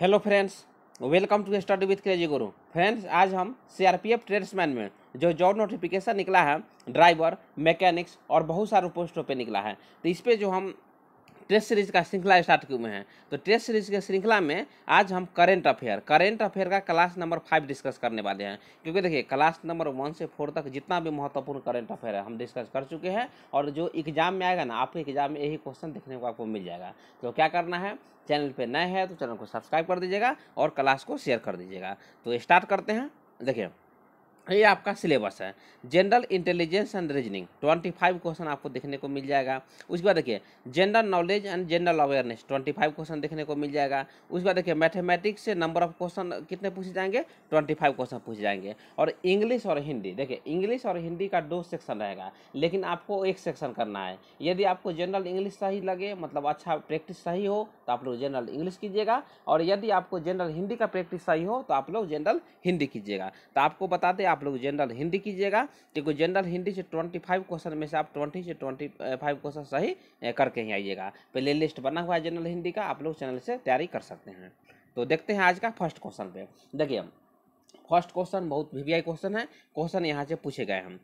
hello friends welcome to study with crazy Guru friends आज हम CRPF tradesman में जो जॉब नोटिफिकेशन निकला है ड्राइवर मैकेनिक्स और बहुत सारे पोस्टों पे निकला है तो इस पर जो हम टेस्ट सीरीज का श्रृंखला स्टार्ट किए हुए हैं तो टेस्ट सीरीज के श्रृंखला में आज हम करेंट अफेयर करेंट अफेयर का क्लास नंबर फाइव डिस्कस करने वाले हैं क्योंकि देखिए क्लास नंबर वन से फोर तक जितना भी महत्वपूर्ण करेंट अफेयर है हम डिस्कस कर चुके हैं और जो एग्जाम में आएगा ना आपके एग्जाम में यही क्वेश्चन देखने को आपको मिल जाएगा तो क्या करना है चैनल पर नए हैं तो चैनल को सब्सक्राइब कर दीजिएगा और क्लास को शेयर कर दीजिएगा तो स्टार्ट करते हैं देखिए ये आपका सिलेबस है general intelligence and reasoning twenty five question आपको देखने को मिल जाएगा उसके बाद देखिए general knowledge and general awareness twenty five question देखने को मिल जाएगा उसके बाद देखिए मैथमेटिक्स से नंबर ऑफ क्वेश्चन कितने पूछे जाएंगे ट्वेंटी फाइव क्वेश्चन पूछे जाएंगे और इंग्लिश और हिंदी देखिए इंग्लिश और हिंदी का दो सेक्शन रहेगा लेकिन आपको एक सेक्शन करना है यदि आपको जनरल इंग्लिश सही लगे मतलब अच्छा प्रैक्टिस सही हो तो आप लोग जनरल इंग्लिश कीजिएगा और यदि आपको जनरल हिंदी का प्रैक्टिस सही हो तो आप लोग जनरल हिंदी कीजिएगा तो आपको बताते आप लोग जनरल हिंदी कीजिएगा देखो जनरल हिंदी से ट्वेंटी फाइव क्वेश्चन में से आप ट्वेंटी से ट्वेंटी फाइव क्वेश्चन सही करके ही आइएगा पहले लिस्ट बना हुआ है जनरल हिंदी का आप लोग चैनल से तैयारी कर सकते हैं तो देखते हैं आज का फर्स्ट क्वेश्चन पे देखिए फर्स्ट क्वेश्चन बहुत वी क्वेश्चन है क्वेश्चन यहाँ से पूछे गए हम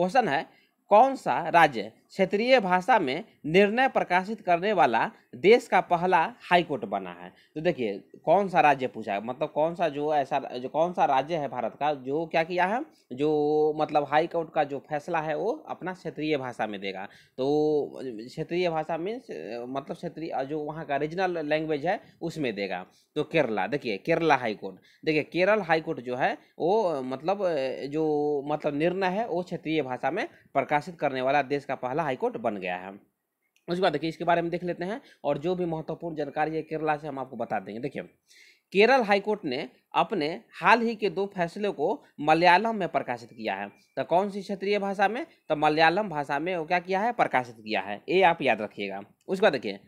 क्वेश्चन है कौन सा राज्य क्षेत्रीय भाषा में निर्णय प्रकाशित करने वाला देश का पहला हाई कोर्ट बना है तो देखिए कौन सा राज्य पूछा है मतलब कौन सा जो ऐसा जो कौन सा राज्य है भारत का जो क्या किया है जो मतलब हाई कोर्ट का जो फैसला है वो अपना क्षेत्रीय भाषा में देगा तो क्षेत्रीय भाषा में मतलब क्षेत्रीय जो वहाँ का रीजनल लैंग्वेज है उसमें देगा तो केरला देखिए केरला हाई कोर्ट देखिए केरल हाई कोर्ट जो है वो मतलब जो मतलब निर्णय है वो क्षेत्रीय भाषा में प्रकाशित करने वाला देश का पहला हाई कोर्ट बन गया है उसके बाद देखिए इसके बारे में देख लेते हैं और जो भी महत्वपूर्ण जानकारी है केरला से हम आपको बता देंगे देखिए केरल हाईकोर्ट ने अपने हाल ही के दो फैसलों को मलयालम में प्रकाशित किया है तो कौन सी क्षेत्रीय भाषा में तो मलयालम भाषा में वो क्या किया है प्रकाशित किया है ये आप याद रखिएगा उसके बाद देखिए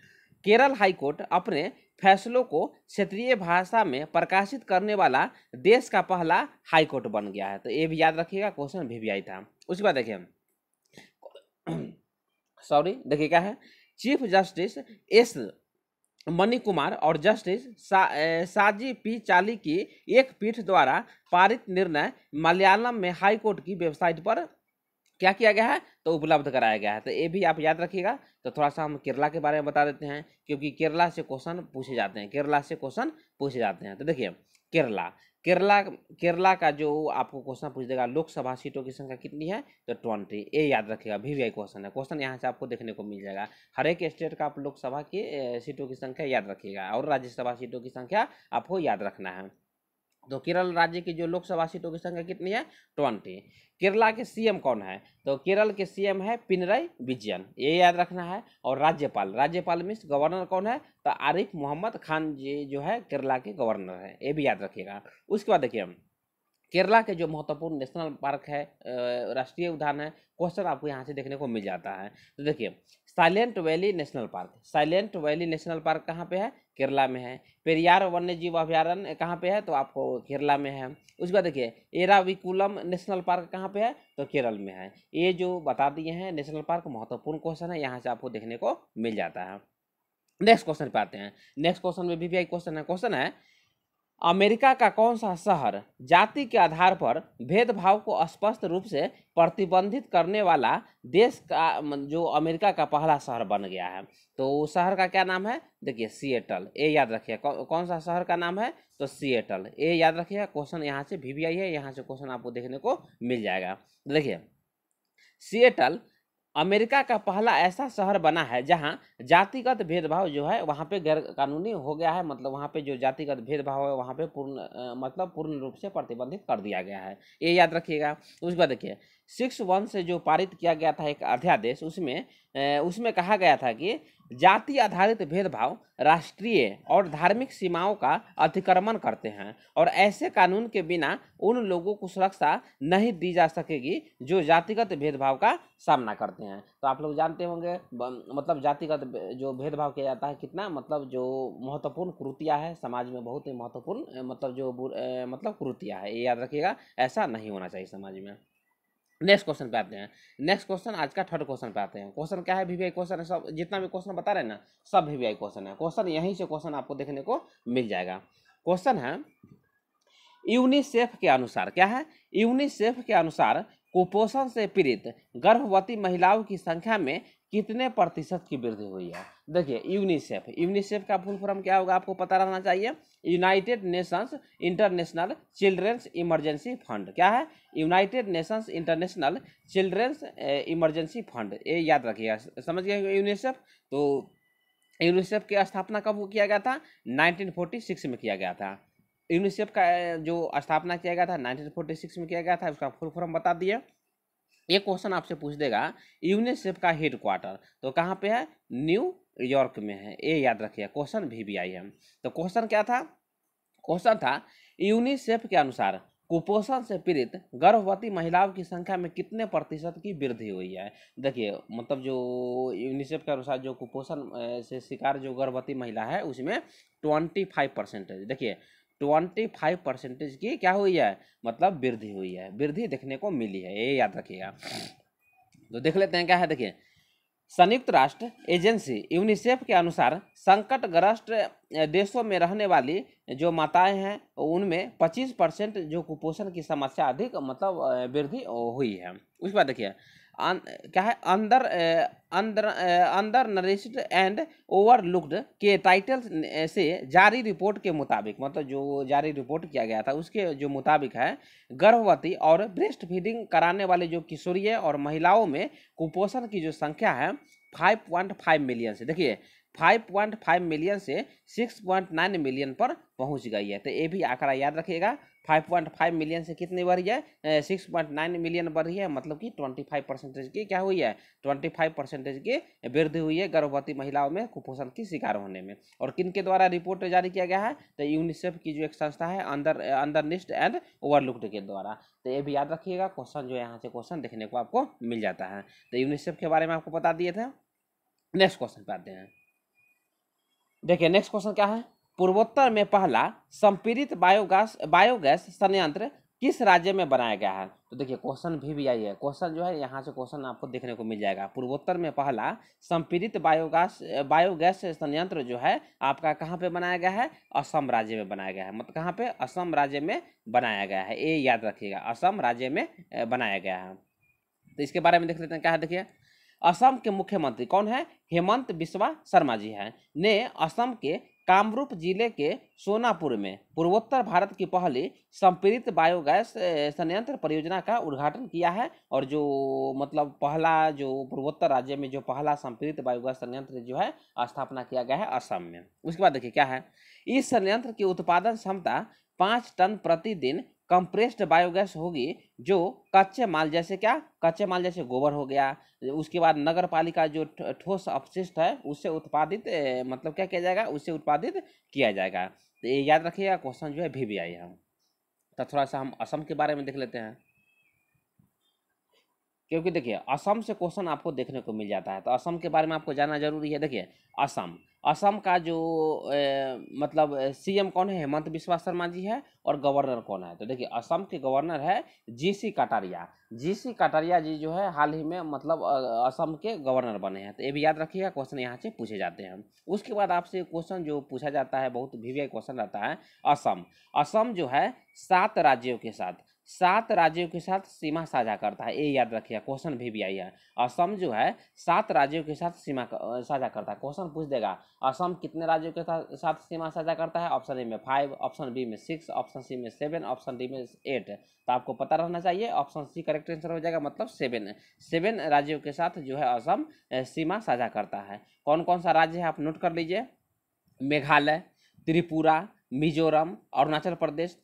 केरल हाईकोर्ट अपने फैसलों को क्षेत्रीय भाषा में प्रकाशित करने वाला देश का पहला हाईकोर्ट बन गया है तो ये भी याद रखिएगा क्वेश्चन भी, भी आई था उसके बाद देखिए सॉरी देखिए क्या है chief justice S Mani Kumar और जस्टिस सा, साजी पी चाली की एक पीठ द्वारा पारित निर्णय मलयालम में हाई कोर्ट की वेबसाइट पर क्या किया गया है तो उपलब्ध कराया गया है तो ये भी आप याद रखिएगा तो थोड़ा सा हम केरला के बारे में बता देते हैं क्योंकि केरला से क्वेश्चन पूछे जाते हैं केरला से क्वेश्चन पूछे जाते हैं तो देखिए केरला केरला केरला का जो आपको क्वेश्चन पूछ देगा लोकसभा सीटों की संख्या कितनी है तो ट्वेंटी ये याद रखिएगा वी वी क्वेश्चन है क्वेश्चन यहाँ से आपको देखने को मिल जाएगा हर एक स्टेट का आप लोकसभा की सीटों की संख्या याद रखिएगा और राज्यसभा सीटों की संख्या आपको याद रखना है तो केरल राज्य की जो लोकसभा सीटों की संख्या कितनी है ट्वेंटी केरला के सीएम कौन है तो केरल के सीएम है पिनरय विजयन ये याद रखना है और राज्यपाल राज्यपाल मीन्स गवर्नर कौन है तो आरिफ मोहम्मद खान जी जो है केरला के गवर्नर है ये भी याद रखिएगा उसके बाद देखिए केरला के जो महत्वपूर्ण नेशनल पार्क है राष्ट्रीय उद्यान है क्वेश्चन आपको यहाँ से देखने को मिल जाता है तो देखिए silent valley national park silent valley national park कहाँ पे है केरला में है पेरियार वन्य जीव अभ्यारण्य कहाँ पे है तो आपको केरला में है उसके बाद देखिए एराविकुलम नेशनल पार्क कहाँ पे है तो केरल में है ये जो बता दिए हैं नेशनल पार्क महत्वपूर्ण क्वेश्चन है यहाँ से आपको देखने को मिल जाता है नेक्स्ट क्वेश्चन पे आते हैं नेक्स्ट क्वेश्चन में भी, भी क्वेश्चन है क्वेश्चन है अमेरिका का कौन सा शहर जाति के आधार पर भेदभाव को स्पष्ट रूप से प्रतिबंधित करने वाला देश का जो अमेरिका का पहला शहर बन गया है तो उस शहर का क्या नाम है देखिए सिएटल ए याद रखिए कौ, कौन सा शहर का नाम है तो सिएटल ए याद रखिए क्वेश्चन यहाँ से भी वी है यहाँ से क्वेश्चन आपको देखने को मिल जाएगा देखिए सिएटल अमेरिका का पहला ऐसा शहर बना है जहाँ जातिगत भेदभाव जो है वहाँ पे गैर कानूनी हो गया है मतलब वहाँ पे जो जातिगत भेदभाव है वहाँ पे पूर्ण मतलब पूर्ण रूप से प्रतिबंधित कर दिया गया है ये याद रखिएगा उसके बाद देखिए सिक्स वन से जो पारित किया गया था एक अध्यादेश उसमें उसमें कहा गया था कि जाति आधारित भेदभाव राष्ट्रीय और धार्मिक सीमाओं का अतिक्रमण करते हैं और ऐसे कानून के बिना उन लोगों को सुरक्षा नहीं दी जा सकेगी जो जातिगत भेदभाव का सामना करते हैं तो आप लोग जानते होंगे मतलब जातिगत जो भेदभाव किया जाता है कितना मतलब जो महत्वपूर्ण कृतियाँ है समाज में बहुत ही महत्वपूर्ण मतलब जो मतलब कृतियाँ है ये याद रखिएगा ऐसा नहीं होना चाहिए समाज में नेक्स्ट क्वेश्चन पे आते हैं नेक्स्ट क्वेश्चन आज का थर्ड क्वेश्चन पे आते हैं क्वेश्चन क्या है वीवीआई क्वेश्चन है सब जितना भी क्वेश्चन बता रहे हैं ना सब वीवीआई क्वेश्चन है क्वेश्चन यहीं से क्वेश्चन आपको देखने को मिल जाएगा क्वेश्चन है यूनिसेफ के अनुसार क्या है यूनिसेफ के अनुसार कुपोषण से पीड़ित गर्भवती महिलाओं की संख्या में कितने प्रतिशत की वृद्धि हुई है देखिए यूनिसेफ यूनिसेफ का फुल फॉर्म क्या होगा आपको पता रहना चाहिए united nations international children's emergency fund क्या है united nations international children's emergency fund ये याद रखिएगा समझ गए यूनिसेफ तो यूनिसेफ की स्थापना कब किया गया था नाइनटीन में किया गया था यूनिसेफ का जो स्थापना किया गया था नाइनटीन में किया गया था उसका फुल फॉर्म बता दिया ये क्वेश्चन आपसे पूछ देगा यूनिसेफ का हेड क्वार्टर तो कहाँ पे है न्यू यॉर्क में है ये याद रखिए क्वेश्चन भी भी आई है तो क्वेश्चन क्या था क्वेश्चन था यूनिसेफ के अनुसार कुपोषण से पीड़ित गर्भवती महिलाओं की संख्या में कितने प्रतिशत की वृद्धि हुई है देखिए मतलब जो यूनिसेफ के अनुसार जो कुपोषण से शिकार जो गर्भवती महिला है उसमें ट्वेंटी फाइव परसेंटेज देखिए ट्वेंटी फाइव परसेंटेज की क्या हुई है मतलब वृद्धि हुई है वृद्धि देखने को मिली है ये याद रखिएगा तो देख लेते हैं क्या है देखिए संयुक्त राष्ट्र एजेंसी यूनिसेफ के अनुसार संकटग्रस्त देशों में रहने वाली जो माताएं हैं उनमें 25 परसेंट जो कुपोषण की समस्या अधिक मतलब वृद्धि हुई है उसके बाद देखिए क्या है अंदर अंदर अंदर नरिश्ड एंड ओवरलुक्ड के टाइटल eh, से जारी रिपोर्ट के मुताबिक मतलब जो जारी रिपोर्ट किया गया था उसके जो मुताबिक है गर्भवती और ब्रेस्ट फीडिंग कराने वाले जो किशोरीय और महिलाओं में कुपोषण की जो संख्या है 5.5 मिलियन से देखिए 5.5 मिलियन से 6.9 मिलियन पर पहुंच गई है तो ये भी आंकड़ा याद रखिएगा 5.5 मिलियन से कितनी बढ़ी है 6.9 मिलियन बढ़ी है मतलब कि 25 परसेंटेज की क्या हुई है 25 परसेंटेज की वृद्धि हुई है गर्भवती महिलाओं में कुपोषण की शिकार होने में और किन के द्वारा रिपोर्ट जारी किया गया है तो यूनिसेफ की जो एक संस्था है अंदर अंदरनिस्ट एंड ओवरलुक्ड के द्वारा तो ये भी याद रखिएगा क्वेश्चन जो यहाँ से क्वेश्चन देखने को आपको मिल जाता है तो यूनिसेफ के बारे में आपको बता दिए थे नेक्स्ट क्वेश्चन पे आते हैं देखिए नेक्स्ट क्वेश्चन क्या है पूर्वोत्तर में पहला संपीड़ित बायोगैस बायोगैस संयंत्र किस राज्य में बनाया गया है तो देखिए क्वेश्चन भी भी आई है क्वेश्चन जो है यहाँ से क्वेश्चन आपको देखने को मिल जाएगा पूर्वोत्तर में पहला संपीड़ित बायोगैस बायोगैस संयंत्र जो है आपका कहाँ पे बनाया गया है असम राज्य में बनाया गया है मतलब कहाँ पे असम राज्य में बनाया गया है ये याद रखिएगा असम राज्य में बनाया गया है तो इसके बारे में देख लेते हैं क्या है देखिए असम के मुख्यमंत्री कौन है हेमंत बिस्वा शर्मा जी हैं ने असम के कामरूप जिले के सोनापुर में पूर्वोत्तर भारत की पहली संपीड़ित बायोगैस संयंत्र परियोजना का उद्घाटन किया है और जो मतलब पहला जो पूर्वोत्तर राज्य में जो पहला संपीड़ित बायोगैस संयंत्र जो है स्थापना किया गया है असम में उसके बाद देखिए क्या है इस संयंत्र की उत्पादन क्षमता पाँच टन प्रतिदिन कंप्रेस्ड बायोगैस होगी जो कच्चे माल जैसे क्या कच्चे माल जैसे गोबर हो गया उसके बाद नगर पालिका जो ठोस अपशिष्ट है उससे उत्पादित मतलब क्या किया जाएगा उससे उत्पादित किया जाएगा तो याद रखिएगा क्वेश्चन जो है भी वी आई है तो थोड़ा सा हम असम के बारे में देख लेते हैं क्योंकि देखिए असम से क्वेश्चन आपको देखने को मिल जाता है तो असम के बारे में आपको जानना जरूरी है देखिए असम असम का जो ए, मतलब सीएम कौन है हेमंत बिश्वा शर्मा जी है और गवर्नर कौन है तो देखिए असम के गवर्नर है जीसी कटारिया जीसी कटारिया जी जो है हाल ही में मतलब असम के गवर्नर बने हैं तो ये भी याद रखिएगा क्वेश्चन यहाँ से पूछे जाते हैं उसके बाद आपसे क्वेश्चन जो पूछा जाता है बहुत भी क्वेश्चन रहता है असम असम जो है सात राज्यों के साथ सात राज्यों के साथ सीमा साझा करता है ये याद रखिएगा क्वेश्चन भी भी आई है असम जो है सात राज्यों के साथ सीमा साझा करता है क्वेश्चन पूछ देगा असम कितने राज्यों के साथ सीमा साझा करता है ऑप्शन ए में फाइव ऑप्शन बी में सिक्स ऑप्शन सी में सेवन ऑप्शन डी में एट तो आपको पता रहना चाहिए ऑप्शन सी करेक्ट आंसर हो जाएगा मतलब सेवन सेवन राज्यों के साथ जो है असम सीमा साझा करता है कौन कौन सा राज्य है आप नोट कर लीजिए मेघालय त्रिपुरा मिजोरम अरुणाचल प्रदेश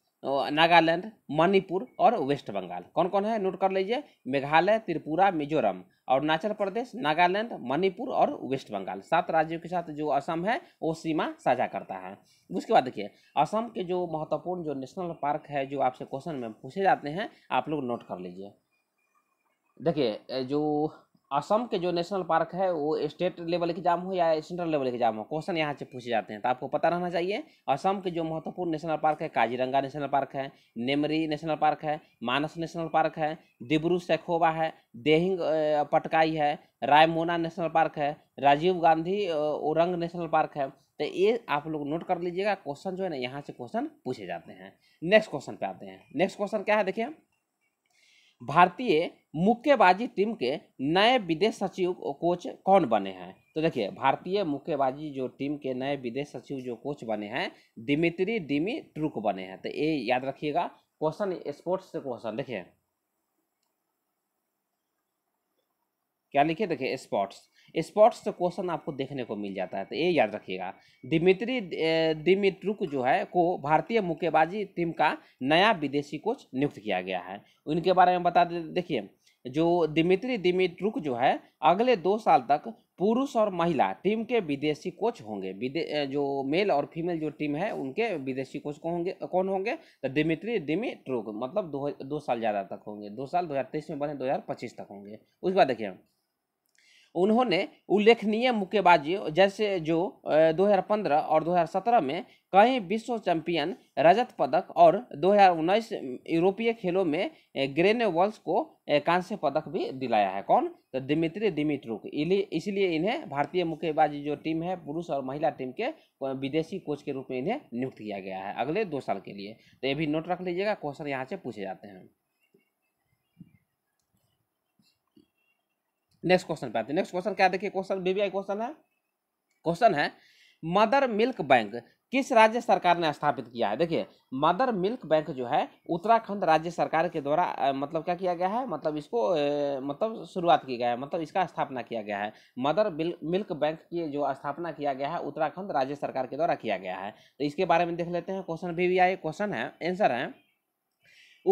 नागालैंड मणिपुर और वेस्ट बंगाल कौन कौन है नोट कर लीजिए मेघालय त्रिपुरा मिजोरम अरुणाचल प्रदेश नागालैंड मणिपुर और वेस्ट बंगाल सात राज्यों के साथ जो असम है वो सीमा साझा करता है उसके बाद देखिए असम के जो महत्वपूर्ण जो नेशनल पार्क है जो आपसे क्वेश्चन में पूछे जाते हैं आप लोग नोट कर लीजिए देखिए जो असम के जो नेशनल पार्क है वो स्टेट लेवल एग्जाम हो या सेंट्रल लेवल एग्जाम हो क्वेश्चन यहाँ से पूछे जाते हैं तो आपको पता रहना चाहिए असम के जो महत्वपूर्ण नेशनल पार्क है काजीरंगा नेशनल पार्क है नेमरी नेशनल पार्क है मानस नेशनल पार्क है डिब्रू सैखोबा है देहिंग पटकाई है रायमोना नेशनल पार्क है राजीव गांधी औरंग नेशनल पार्क है तो ये आप लोग नोट कर लीजिएगा क्वेश्चन जो है ना यहाँ से क्वेश्चन पूछे जाते हैं नेक्स्ट क्वेश्चन पे आते हैं नेक्स्ट क्वेश्चन क्या है देखिए भारतीय मुक्केबाजी टीम के नए विदेश सचिव कोच कौन बने हैं तो देखिए भारतीय मुक्केबाजी जो टीम के नए विदेश सचिव जो कोच बने हैं दिमित्री डिमी ट्रुक बने हैं तो ये याद रखिएगा क्वेश्चन स्पोर्ट्स से क्वेश्चन देखिए क्या लिखे देखिए स्पोर्ट्स स्पॉट्स तो क्वेश्चन आपको देखने को मिल जाता है तो ये याद रखिएगा दिमित्री दिमित्रुक जो है को भारतीय मुक्केबाजी टीम का नया विदेशी कोच नियुक्त किया गया है उनके बारे में बता देखिए जो दिमित्री दिमित्रुक जो है अगले दो साल तक पुरुष और महिला टीम के विदेशी कोच होंगे जो मेल और फीमेल जो टीम है उनके विदेशी कोच कौन होंगे कौन होंगे तो दिमित्री दिमित्रुक मतलब दो दो साल ज़्यादा तक होंगे दो साल दो हज़ार तेईस में बने दो हज़ार पच्चीस तक होंगे उसके बाद देखिए उन्होंने उल्लेखनीय मुक्केबाजी जैसे जो 2015 और 2017 में कई विश्व चैंपियन रजत पदक और 2019 यूरोपीय खेलों में ग्रेने वॉल्स को कांस्य पदक भी दिलाया है कौन तो दिमित्री दिमित्रुक इसलिए इन्हें भारतीय मुक्केबाजी जो टीम है पुरुष और महिला टीम के विदेशी कोच के रूप में इन्हें नियुक्त किया गया है अगले दो साल के लिए तो ये भी नोट रख लीजिएगा क्वेश्चन यहाँ से पूछे जाते हैं नेक्स्ट क्वेश्चन पे आते हैं नेक्स्ट क्वेश्चन क्या देखिए क्वेश्चन बीबीआई क्वेश्चन है क्वेश्चन है मदर मिल्क बैंक किस राज्य सरकार ने स्थापित किया है देखिए मदर मिल्क बैंक जो है उत्तराखंड राज्य सरकार के द्वारा मतलब क्या किया गया है मतलब इसको ए, मतलब शुरुआत की गया है मतलब इसका स्थापना किया गया है मदर मिल्क बैंक की जो स्थापना किया गया है उत्तराखंड राज्य सरकार के द्वारा किया गया है तो इसके बारे में देख लेते हैं क्वेश्चन भी, भी आए क्वेश्चन है आंसर है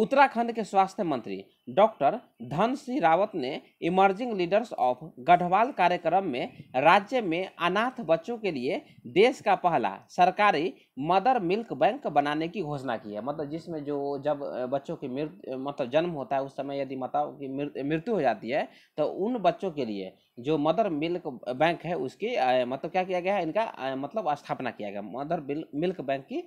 उत्तराखंड के स्वास्थ्य मंत्री डॉक्टर धन सिंह रावत ने इमर्जिंग लीडर्स ऑफ गढ़वाल कार्यक्रम में राज्य में अनाथ बच्चों के लिए देश का पहला सरकारी मदर मिल्क बैंक बनाने की घोषणा की है मतलब जिसमें जो जब बच्चों की मृत्यु मतलब जन्म होता है उस समय यदि माताओं की मृत्यु हो जाती है तो उन बच्चों के लिए जो मदर मिल्क बैंक है उसकी मतलब क्या किया गया है इनका मतलब स्थापना किया गया मदर मिल्क बैंक की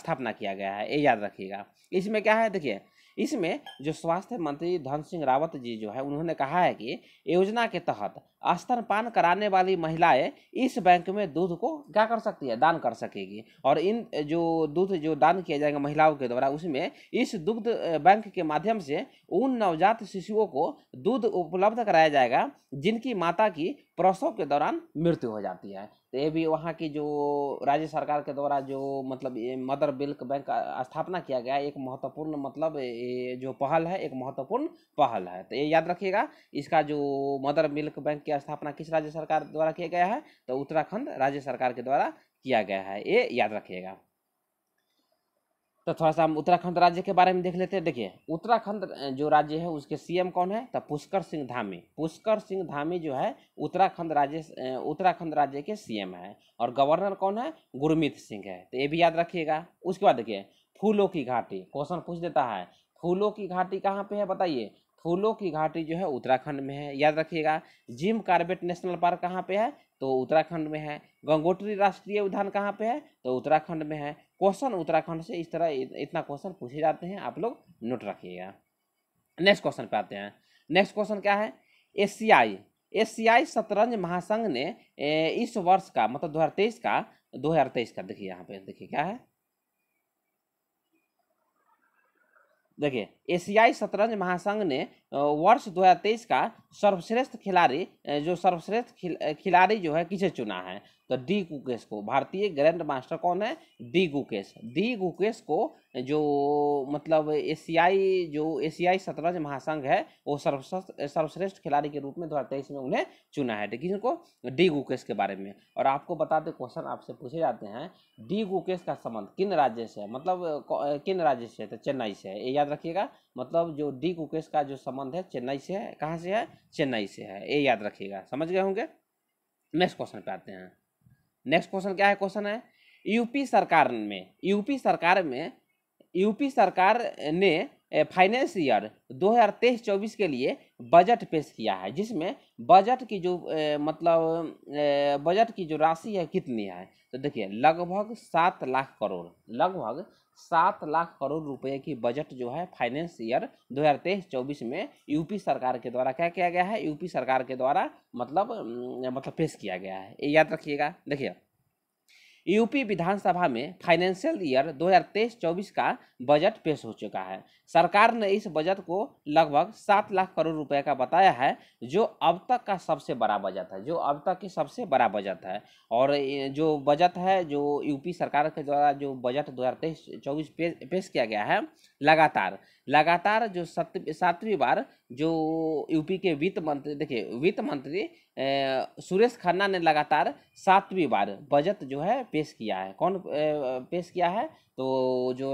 स्थापना किया गया है ये याद रखिएगा इसमें क्या है देखिए इसमें जो स्वास्थ्य मंत्री धन सिंह रावत जी जो है उन्होंने कहा है कि योजना के तहत स्तनपान कराने वाली महिलाएं इस बैंक में दूध को क्या कर सकती है दान कर सकेगी और इन जो दूध जो दान किया जाएगा महिलाओं के द्वारा उसमें इस दुग्ध बैंक के माध्यम से उन नवजात शिशुओं को दूध उपलब्ध कराया जाएगा जिनकी माता की प्रसव के दौरान मृत्यु हो जाती है तो ये भी वहाँ की जो राज्य सरकार के द्वारा जो मतलब ये मदर मिल्क बैंक स्थापना किया गया एक महत्वपूर्ण मतलब जो पहल है एक महत्वपूर्ण पहल है तो ये याद रखिएगा इसका जो मदर मिल्क बैंक की स्थापना किस राज्य सरकार द्वारा किया गया है तो उत्तराखंड राज्य सरकार के द्वारा किया गया है ये याद रखिएगा तो थोड़ा सा हम उत्तराखंड राज्य के बारे में देख लेते हैं देखिए उत्तराखंड जो राज्य है उसके सीएम कौन है तो पुष्कर सिंह धामी पुष्कर सिंह धामी जो है उत्तराखंड राज्य उत्तराखंड राज्य के सीएम है और गवर्नर कौन है गुरमीत सिंह है तो ये भी याद रखिएगा उसके बाद देखिए फूलों की घाटी क्वेश्चन पूछ देता है फूलों की घाटी कहाँ पे है बताइए फूलों की घाटी जो है उत्तराखंड में है याद रखिएगा जिम कार्बेट नेशनल पार्क कहाँ पे है तो उत्तराखंड में है गंगोत्री राष्ट्रीय उद्यान कहाँ पे है तो उत्तराखंड में है क्वेश्चन उत्तराखंड से इस तरह इतना क्वेश्चन पूछे जाते हैं आप लोग नोट रखिएगा नेक्स्ट क्वेश्चन पे आते हैं नेक्स्ट क्वेश्चन क्या है एशियाई एशियाई शतरंज महासंघ ने इस वर्ष का मतलब दो का दो का देखिए यहाँ पे देखिए क्या है देखिए एशियाई शतरंज महासंघ ने वर्ष 2023 का सर्वश्रेष्ठ खिलाड़ी जो सर्वश्रेष्ठ खिलाड़ी जो है किसे चुना है तो डी कुकेश को भारतीय ग्रैंड मास्टर कौन है डी गुकेश डी गुकेश को जो मतलब एशियाई जो एशियाई शतरंज महासंघ है वो सर्वश्रेष्ठ सर्वश्रेष्ठ खिलाड़ी के रूप में दो हज़ार तेईस में उन्हें चुना है लेकिन को डी गुकेश के बारे में और आपको बताते क्वेश्चन आपसे पूछे जाते हैं डी गुकेश का संबंध किन राज्य से है मतलब किन राज्य से है तो चेन्नई से है ये याद रखिएगा मतलब जो डी गुकेश का जो संबंध है चेन्नई से है कहाँ से है चेन्नई से है ये याद रखिएगा समझ गए होंगे नेक्स्ट क्वेश्चन पे आते हैं नेक्स्ट क्वेश्चन क्या है क्वेश्चन है यूपी सरकार में यूपी सरकार में यूपी सरकार ने फाइनेंस ईयर 2023-24 के लिए बजट पेश किया है जिसमें बजट की जो ए, मतलब बजट की जो राशि है कितनी है तो देखिए लगभग सात लाख करोड़ लगभग सात लाख करोड़ रुपए की बजट जो है फाइनेंस ईयर 2023-24 में यूपी सरकार के द्वारा क्या किया गया है यूपी सरकार के द्वारा मतलब मतलब पेश किया गया है ये याद रखिएगा देखिए यूपी विधानसभा में फाइनेंशियल ईयर 2023-24 का बजट पेश हो चुका है सरकार ने इस बजट को लगभग सात लाख करोड़ रुपए का बताया है जो अब तक का सबसे बड़ा बजट है जो अब तक की सबसे बड़ा बजट है और जो बजट है जो यूपी सरकार के द्वारा जो बजट 2023-24 पेश, पेश किया गया है लगातार लगातार जो सातवीं बार जो यूपी के वित्त मंत्री देखिए वित्त मंत्री सुरेश खन्ना ने लगातार सातवीं बार बजट जो है पेश किया है कौन पेश किया है तो जो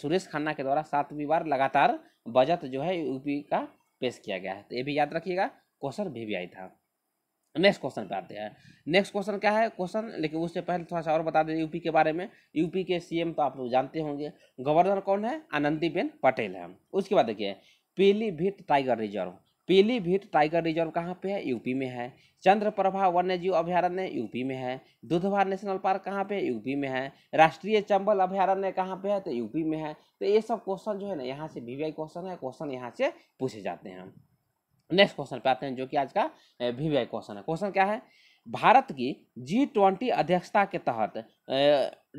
सुरेश खन्ना के द्वारा सातवीं बार लगातार बजट जो है यूपी का पेश किया गया है तो ये भी याद रखिएगा क्वेश्चन भी, भी आई था नेक्स्ट क्वेश्चन पे आते हैं नेक्स्ट क्वेश्चन क्या है क्वेश्चन लेकिन उससे पहले थोड़ा सा और बता दें यूपी के बारे में यूपी के सीएम तो आप लोग जानते होंगे गवर्नर कौन है आनंदीबेन पटेल है उसके बाद देखिए Pilibhit tiger reserve Pilibhit tiger reserve कहाँ पे है यूपी में है चंद्रप्रभा वन्यजीव अभ्यारण्य यूपी में है दुधवा नेशनल पार्क कहाँ पे है यूपी में है राष्ट्रीय चंबल अभ्यारण्य कहाँ पे है तो यूपी में है तो ये सब क्वेश्चन जो है ना यहाँ से वी क्वेश्चन है क्वेश्चन यहाँ से पूछे जाते हैं नेक्स्ट क्वेश्चन पे आते हैं जो कि आज का वी क्वेश्चन है क्वेश्चन क्या है भारत की जी ट्वेंटी अध्यक्षता के तहत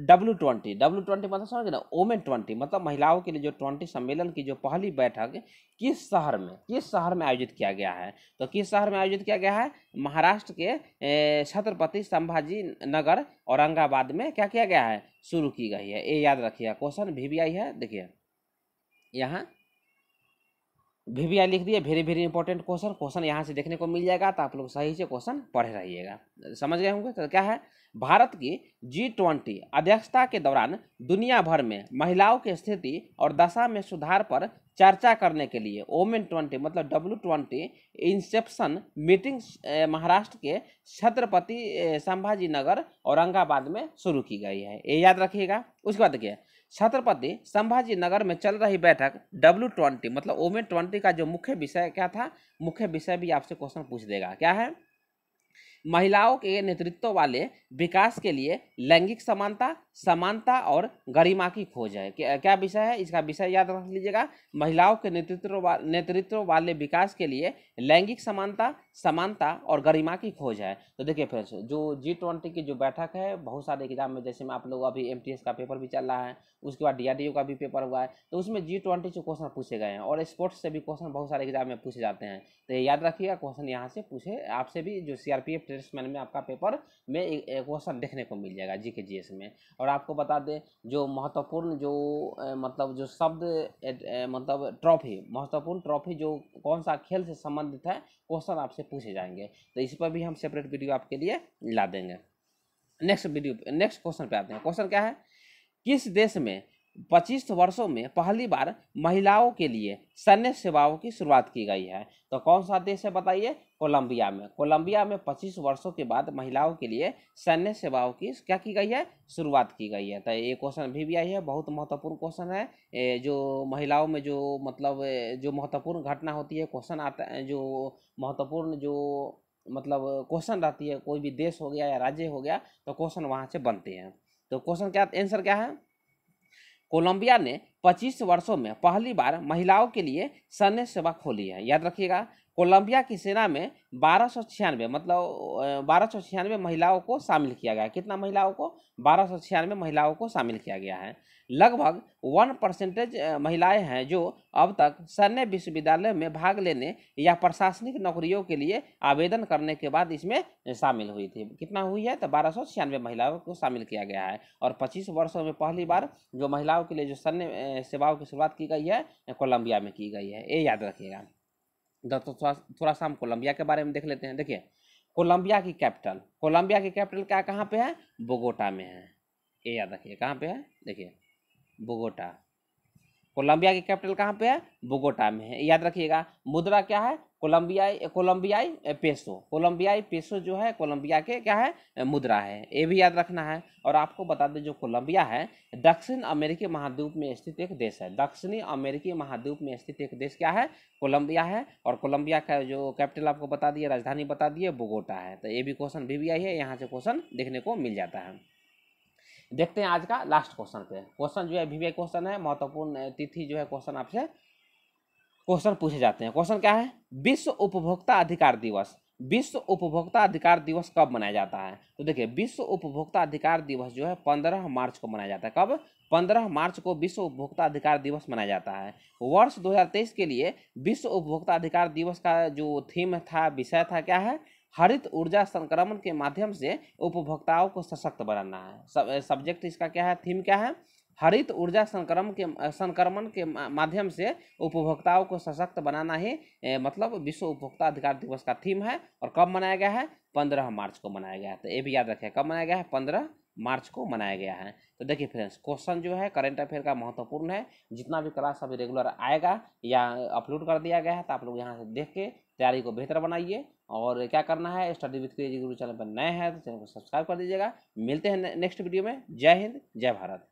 डब्ल्यू ट्वेंटी डब्ल्यू ट्वेंटी मतलब समझ ना ओमेन ट्वेंटी मतलब महिलाओं के लिए जो ट्वेंटी सम्मेलन की जो पहली बैठक किस शहर में किस शहर में आयोजित किया गया है तो किस शहर में आयोजित किया गया है महाराष्ट्र के छत्रपति संभाजी नगर औरंगाबाद में क्या किया गया है शुरू की गई है ये याद रखिएगा क्वेश्चन भी, भी आई है देखिए यहाँ भी भी लिख दिए very very important question question यहाँ से देखने को मिल जाएगा तो आप लोग सही से क्वेश्चन पढ़े रहिएगा समझ गए होंगे तो क्या है भारत की जी ट्वेंटी अध्यक्षता के दौरान दुनिया भर में महिलाओं की स्थिति और दशा में सुधार पर चर्चा करने के लिए ओमेन ट्वेंटी मतलब W twenty inception meeting Maharashtra के छत्रपति संभाजी नगर औरंगाबाद में शुरू की गई है ये याद रखिएगा उसके बाद देखिए छत्रपति संभाजी नगर में चल रही बैठक डब्ल्यू ट्वेंटी मतलब ओमेन ट्वेंटी का जो मुख्य विषय क्या था मुख्य विषय भी आपसे क्वेश्चन पूछ देगा क्या है महिलाओं के नेतृत्व वाले विकास के लिए लैंगिक समानता समानता और गरिमा की खोज है क्या विषय है इसका विषय याद रख लीजिएगा महिलाओं के नेतृत्व नेतृत्व वाले विकास के लिए लैंगिक समानता समानता और गरिमा की खोज है तो देखिए फ्रेंड्स जो जी ट्वेंटी की जो बैठक है बहुत सारे एग्जाम में जैसे में आप लोग अभी एम का पेपर भी चल रहा है उसके बाद डी का भी पेपर हुआ है तो उसमें जी ट्वेंटी से क्वेश्चन पूछे गए हैं और स्पोर्ट्स से भी क्वेश्चन बहुत सारे एग्जाम में पूछे जाते हैं तो याद रखिएगा क्वेश्चन यहाँ से पूछे आपसे भी जो सी आर पी में आपका पेपर में क्वेश्चन देखने को मिल जाएगा जी के जी में और आपको बता दें जो महत्वपूर्ण जो मतलब जो शब्द मतलब ट्रॉफी महत्वपूर्ण ट्रॉफी जो कौन सा खेल से संबंधित है क्वेश्चन आपसे पूछे जाएंगे तो इस पर भी हम सेपरेट वीडियो आपके लिए ला देंगे नेक्स्ट वीडियो नेक्स्ट क्वेश्चन पे आते हैं क्वेश्चन क्या है किस देश में पच्चीस वर्षों में पहली बार महिलाओं के लिए सैन्य सेवाओं की शुरुआत की गई है तो कौन सा देश है बताइए कोलंबिया में कोलंबिया में पच्चीस वर्षों के बाद महिलाओं के लिए सैन्य सेवाओं की क्या की गई है शुरुआत की गई है तो ये क्वेश्चन भी भी आई है बहुत महत्वपूर्ण क्वेश्चन है जो महिलाओं में जो मतलब जो महत्वपूर्ण घटना होती है क्वेश्चन आता है जो महत्वपूर्ण जो मतलब क्वेश्चन रहती है कोई भी देश हो गया या राज्य हो गया तो क्वेश्चन वहाँ से बनते हैं तो क्वेश्चन क्या आंसर क्या है कोलंबिया ने 25 वर्षों में पहली बार महिलाओं के लिए सैन्य सेवा खोली है याद रखिएगा कोलंबिया की सेना में बारह मतलब बारह महिलाओं को शामिल किया गया कितना महिलाओं को बारह महिलाओं को शामिल किया गया है लगभग वन परसेंटेज महिलाएं हैं जो अब तक सैन्य विश्वविद्यालय में भाग लेने या प्रशासनिक नौकरियों के लिए आवेदन करने के बाद इसमें शामिल हुई थी कितना हुई है तो बारह सौ छियानवे महिलाओं को शामिल किया गया है और पच्चीस वर्षों में पहली बार जो महिलाओं के लिए जो सैन्य सेवाओं की शुरुआत की गई है कोलंबिया में की गई है ये याद रखिएगा दोस्तों थोड़ा थोड़ा सा हम कोलंबिया के बारे में देख लेते हैं देखिए कोलंबिया की कैपिटल कोलंबिया की कैपिटल क्या कहाँ पे है बोगोटा में है ये याद रखिए कहाँ पे है देखिए बोगोटा कोलंबिया की कैपिटल कहाँ पे है बोगोटा में है याद रखिएगा मुद्रा क्या है कोलंबियाई कोलंबियाई पेसो कोलंबियाई पेसो जो है कोलंबिया के क्या है मुद्रा है ये भी याद रखना है और आपको बता दें जो कोलंबिया है दक्षिण अमेरिकी महाद्वीप में स्थित एक देश है दक्षिणी अमेरिकी महाद्वीप में स्थित एक देश क्या है कोलंबिया है और कोलंबिया का जो कैपिटल आपको बता दिए राजधानी बता दिए बोगोटा है तो ये भी क्वेश्चन भी, भी आई है यहाँ से क्वेश्चन देखने को मिल जाता है देखते हैं आज का लास्ट क्वेश्चन पे क्वेश्चन जो है वीवीआई क्वेश्चन है महत्वपूर्ण तिथि जो है क्वेश्चन आपसे क्वेश्चन पूछे जाते हैं क्वेश्चन क्या है विश्व उपभोक्ता अधिकार दिवस विश्व उपभोक्ता अधिकार दिवस कब मनाया जाता है तो देखिए विश्व उपभोक्ता अधिकार दिवस जो है पंद्रह मार्च को मनाया जाता है कब पंद्रह मार्च को विश्व उपभोक्ता अधिकार दिवस मनाया जाता है वर्ष दो के लिए विश्व उपभोक्ता अधिकार दिवस का जो थीम था विषय था क्या है हरित ऊर्जा संक्रमण के माध्यम से उपभोक्ताओं को सशक्त बनाना है सब सब्जेक्ट इसका क्या है थीम क्या है हरित ऊर्जा संक्रमण के संक्रमण के माध्यम से उपभोक्ताओं को सशक्त बनाना ही मतलब विश्व उपभोक्ता अधिकार दिवस का थीम है और कब मनाया गया है पंद्रह मार्च को मनाया गया है तो ये भी याद रखें कब मनाया गया है पंद्रह मार्च को मनाया गया है तो देखिए फ्रेंड्स क्वेश्चन जो है करंट अफेयर का महत्वपूर्ण है जितना भी क्लास अभी रेगुलर आएगा या अपलोड कर दिया गया है तो आप लोग यहाँ से देख के तैयारी को बेहतर बनाइए और क्या करना है study with crazy Guru channel पर नए हैं तो चैनल को सब्सक्राइब कर दीजिएगा मिलते हैं नेक्स्ट वीडियो में जय हिंद जय भारत